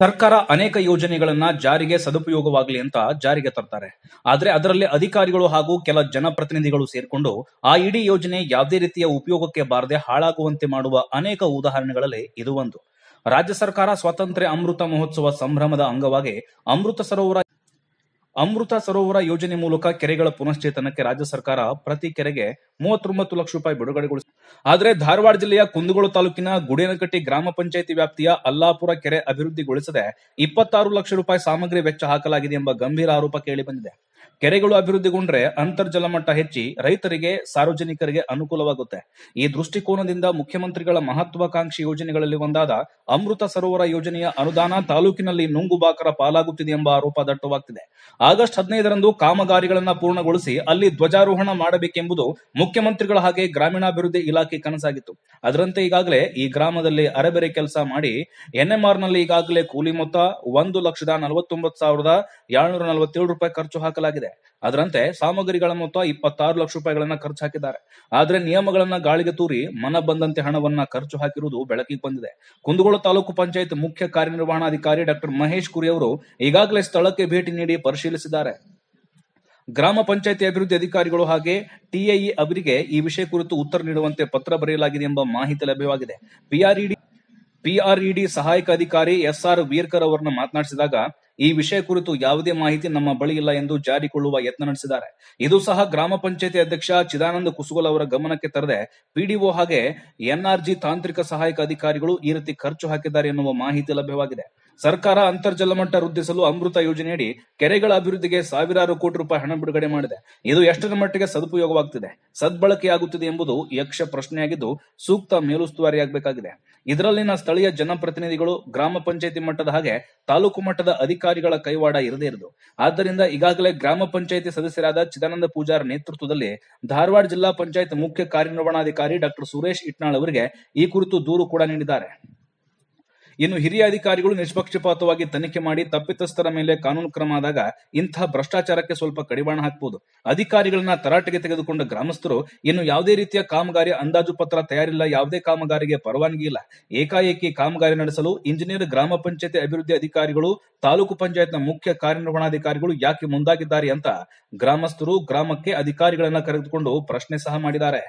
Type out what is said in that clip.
ಸರ್ಕಾರ ಅನೇಕ ಯೋಜನೆಗಳನ್ನ ಜಾರಿಗೆ ಸದುಪಯೋಗವಾಗಲಿ ಅಂತ ಜಾರಿಗೆ ತರ್ತಾರೆ ಆದ್ರೆ ಅದರಲ್ಲಿ ಅಧಿಕಾರಿಗಳು ಹಾಗೂ ಕೆಲ ಜನಪ್ರತಿನಿಧಿಗಳು ಸೇರ್ಕೊಂಡು ಆ ಇಡೀ ಯೋಜನೆ ಯಾವುದೇ ರೀತಿಯ ಉಪಯೋಗಕ್ಕೆ ಬಾರದೆ ಹಾಳಾಗುವಂತೆ ಮಾಡುವ ಅನೇಕ ಉದಾಹರಣೆಗಳಲ್ಲಿ ಇದು ಒಂದು ರಾಜ್ಯ ಸರ್ಕಾರ ಸ್ವಾತಂತ್ರ್ಯ ಅಮೃತ ಮಹೋತ್ಸವ ಸಂಭ್ರಮದ ಅಂಗವಾಗಿ ಅಮೃತ ಸರೋವರ ಅಮೃತ ಸರೋವರ ಯೋಜನೆ ಮೂಲಕ ಕೆರೆಗಳ ಪುನಶ್ಚೇತನಕ್ಕೆ ರಾಜ್ಯ ಸರ್ಕಾರ ಪ್ರತಿ ಕೆರೆಗೆ ಮೂವತ್ತೊಂಬತ್ತು ಲಕ್ಷ ರೂಪಾಯಿ ಬಿಡುಗಡೆಗೊಳಿಸಿದೆ ಆದರೆ ಧಾರವಾಡ ಜಿಲ್ಲೆಯ ಕುಂದಗೋಳ ತಾಲೂಕಿನ ಗುಡೇನಕಟ್ಟಿ ಗ್ರಾಮ ಪಂಚಾಯಿತಿ ವ್ಯಾಪ್ತಿಯ ಅಲ್ಲಾಪುರ ಕೆರೆ ಅಭಿವೃದ್ಧಿಗೊಳಿಸದೆ ಇಪ್ಪತ್ತಾರು ಲಕ್ಷ ರೂಪಾಯಿ ಸಾಮಗ್ರಿ ವೆಚ್ಚ ಹಾಕಲಾಗಿದೆ ಎಂಬ ಗಂಭೀರ ಆರೋಪ ಕೇಳಿಬಂದಿದೆ ಕೆರೆಗಳು ಅಭಿವೃದ್ಧಿಗೊಂಡ್ರೆ ಅಂತರ್ಜಲ ಮಟ್ಟ ಹೆಚ್ಚಿ ರೈತರಿಗೆ ಸಾರ್ವಜನಿಕರಿಗೆ ಅನುಕೂಲವಾಗುತ್ತೆ ಈ ದೃಷ್ಟಿಕೋನದಿಂದ ಮುಖ್ಯಮಂತ್ರಿಗಳ ಮಹತ್ವಾಕಾಂಕ್ಷಿ ಯೋಜನೆಗಳಲ್ಲಿ ಒಂದಾದ ಅಮೃತ ಸರೋವರ ಯೋಜನೆಯ ಅನುದಾನ ತಾಲೂಕಿನಲ್ಲಿ ನುಂಗುಬಾಕರ ಪಾಲಾಗುತ್ತಿದೆ ಎಂಬ ಆರೋಪ ದಟ್ಟವಾಗ್ತಿದೆ ಆಗಸ್ಟ್ ಹದಿನೈದರಂದು ಕಾಮಗಾರಿಗಳನ್ನು ಪೂರ್ಣಗೊಳಿಸಿ ಅಲ್ಲಿ ಧ್ವಜಾರೋಹಣ ಮಾಡಬೇಕೆಂಬುದು ಮುಖ್ಯಮಂತ್ರಿಗಳ ಹಾಗೆ ಗ್ರಾಮೀಣಾಭಿವೃದ್ಧಿ ಇಲಾಖೆ ಕನಸಾಗಿತ್ತು ಅದರಂತೆ ಈಗಾಗಲೇ ಈ ಗ್ರಾಮದಲ್ಲಿ ಅರೆಬೆರೆ ಕೆಲಸ ಮಾಡಿ ಎನ್ಎಂಆರ್ ನಲ್ಲಿ ಈಗಾಗಲೇ ಕೂಲಿ ಮೊತ್ತ ಒಂದು ಲಕ್ಷದ ನಲವತ್ತೊಂಬತ್ತು ಸಾವಿರದ ಏಳ್ನೂರ ನಲವತ್ತೇಳು ರೂಪಾಯಿ ಖರ್ಚು ಹಾಕಲಾಗಿದೆ ಅದರಂತೆ ಸಾಮಗ್ರಿಗಳ ಮೊತ್ತ ಇಪ್ಪತ್ತಾರು ಲಕ್ಷ ರೂಪಾಯಿಗಳನ್ನ ಖರ್ಚು ಹಾಕಿದ್ದಾರೆ ಆದರೆ ನಿಯಮಗಳನ್ನ ಗಾಳಿಗೆ ತೂರಿ ಮನ ಬಂದಂತೆ ಹಣವನ್ನ ಖರ್ಚು ಹಾಕಿರುವುದು ಬೆಳಕಿಗೆ ಬಂದಿದೆ ಕುಂದಗೋಳ ತಾಲೂಕು ಪಂಚಾಯತ್ ಮುಖ್ಯ ಕಾರ್ಯನಿರ್ವಹಣಾಧಿಕಾರಿ ಡಾಕ್ಟರ್ ಮಹೇಶ್ ಕುರಿ ಅವರು ಈಗಾಗಲೇ ಸ್ಥಳಕ್ಕೆ ಭೇಟಿ ನೀಡಿ ಪರಿಶೀಲಿಸಿದ್ದಾರೆ ಗ್ರಾಮ ಪಂಚಾಯತಿ ಅಭಿವೃದ್ಧಿ ಅಧಿಕಾರಿಗಳು ಹಾಗೆ ಟಿಐಇ ಅವರಿಗೆ ಈ ವಿಷಯ ಕುರಿತು ಉತ್ತರ ನೀಡುವಂತೆ ಪತ್ರ ಬರೆಯಲಾಗಿದೆ ಎಂಬ ಮಾಹಿತಿ ಲಭ್ಯವಾಗಿದೆ ಪಿಆರ್ಇಡಿ ಪಿಆರ್ಇಡಿ ಸಹಾಯಕ ಅಧಿಕಾರಿ ಎಸ್ ಆರ್ ವೀರ್ಕರ್ ಅವರನ್ನು ಮಾತನಾಡಿಸಿದಾಗ ಈ ವಿಷಯ ಕುರಿತು ಯಾವುದೇ ಮಾಹಿತಿ ನಮ್ಮ ಬಳಿ ಇಲ್ಲ ಎಂದು ಜಾರಿಕೊಳ್ಳುವ ಯತ್ನ ನಡೆಸಿದ್ದಾರೆ ಇದು ಸಹ ಗ್ರಾಮ ಪಂಚಾಯತಿ ಅಧ್ಯಕ್ಷ ಚಿದಾನಂದ ಕುಸುಗೋಲ್ ಅವರ ಗಮನಕ್ಕೆ ತರದೆ ಪಿಡಿಒ ಹಾಗೆ ಎನ್ಆರ್ಜಿ ತಾಂತ್ರಿಕ ಸಹಾಯಕ ಅಧಿಕಾರಿಗಳು ಈ ರೀತಿ ಖರ್ಚು ಹಾಕಿದ್ದಾರೆ ಎನ್ನುವ ಮಾಹಿತಿ ಲಭ್ಯವಾಗಿದೆ ಸರ್ಕಾರ ಅಂತರ್ಜಲ ಮಟ್ಟ ವೃದ್ಧಿಸಲು ಅಮೃತ ಯೋಜನೆಯಡಿ ಕೆರೆಗಳ ಅಭಿವೃದ್ಧಿಗೆ ಸಾವಿರಾರು ಕೋಟಿ ರೂಪಾಯಿ ಹಣ ಬಿಡುಗಡೆ ಮಾಡಿದೆ ಇದು ಎಷ್ಟರ ಮಟ್ಟಿಗೆ ಸದುಪಯೋಗವಾಗ್ತಿದೆ ಸದ್ಬಳಕೆಯಾಗುತ್ತಿದೆ ಎಂಬುದು ಯಕ್ಷ ಪ್ರಶ್ನೆಯಾಗಿದ್ದು ಸೂಕ್ತ ಮೇಲುಸ್ತುವಾರಿಯಾಗಬೇಕಾಗಿದೆ ಇದರಲ್ಲಿನ ಸ್ಥಳೀಯ ಜನಪ್ರತಿನಿಧಿಗಳು ಗ್ರಾಮ ಪಂಚಾಯತಿ ಮಟ್ಟದ ಹಾಗೆ ತಾಲೂಕು ಮಟ್ಟದ ಅಧಿಕಾರಿಗಳ ಕೈವಾಡ ಇರದೇ ಇರದು ಆದ್ದರಿಂದ ಈಗಾಗಲೇ ಗ್ರಾಮ ಪಂಚಾಯತಿ ಸದಸ್ಯರಾದ ಚಿದಾನಂದ ಪೂಜಾರ್ ನೇತೃತ್ವದಲ್ಲಿ ಧಾರವಾಡ ಜಿಲ್ಲಾ ಪಂಚಾಯತ್ ಮುಖ್ಯ ಕಾರ್ಯನಿರ್ವಹಣಾಧಿಕಾರಿ ಡಾಕ್ಟರ್ ಸುರೇಶ್ ಇಟ್ನಾಳ್ ಅವರಿಗೆ ಈ ಕುರಿತು ದೂರು ಕೂಡ ನೀಡಿದ್ದಾರೆ ಇನ್ನು ಹಿರಿಯ ಅಧಿಕಾರಿಗಳು ನಿಷ್ಪಕ್ಷಪಾತವಾಗಿ ತನಿಖೆ ಮಾಡಿ ತಪ್ಪಿತಸ್ಥರ ಮೇಲೆ ಕಾನೂನು ಕ್ರಮ ಆದಾಗ ಇಂತಹ ಭ್ರಷ್ಟಾಚಾರಕ್ಕೆ ಸ್ವಲ್ಪ ಕಡಿವಾಣ ಹಾಕಬಹುದು ಅಧಿಕಾರಿಗಳನ್ನ ತರಾಟೆಗೆ ತೆಗೆದುಕೊಂಡ ಗ್ರಾಮಸ್ಥರು ಇನ್ನು ಯಾವುದೇ ರೀತಿಯ ಕಾಮಗಾರಿ ಅಂದಾಜು ಪತ್ರ ತಯಾರಿಲ್ಲ ಯಾವುದೇ ಕಾಮಗಾರಿಗೆ ಪರವಾನಗಿ ಇಲ್ಲ ಏಕಾಏಕಿ ಕಾಮಗಾರಿ ನಡೆಸಲು ಇಂಜಿನಿಯರ್ ಗ್ರಾಮ ಪಂಚಾಯತಿ ಅಭಿವೃದ್ಧಿ ಅಧಿಕಾರಿಗಳು ತಾಲೂಕು ಪಂಚಾಯತ್ನ ಮುಖ್ಯ ಕಾರ್ಯನಿರ್ವಹಣಾಧಿಕಾರಿಗಳು ಯಾಕೆ ಮುಂದಾಗಿದ್ದಾರೆ ಅಂತ ಗ್ರಾಮಸ್ಥರು ಗ್ರಾಮಕ್ಕೆ ಅಧಿಕಾರಿಗಳನ್ನ ಕರೆದುಕೊಂಡು ಪ್ರಶ್ನೆ ಸಹ ಮಾಡಿದ್ದಾರೆ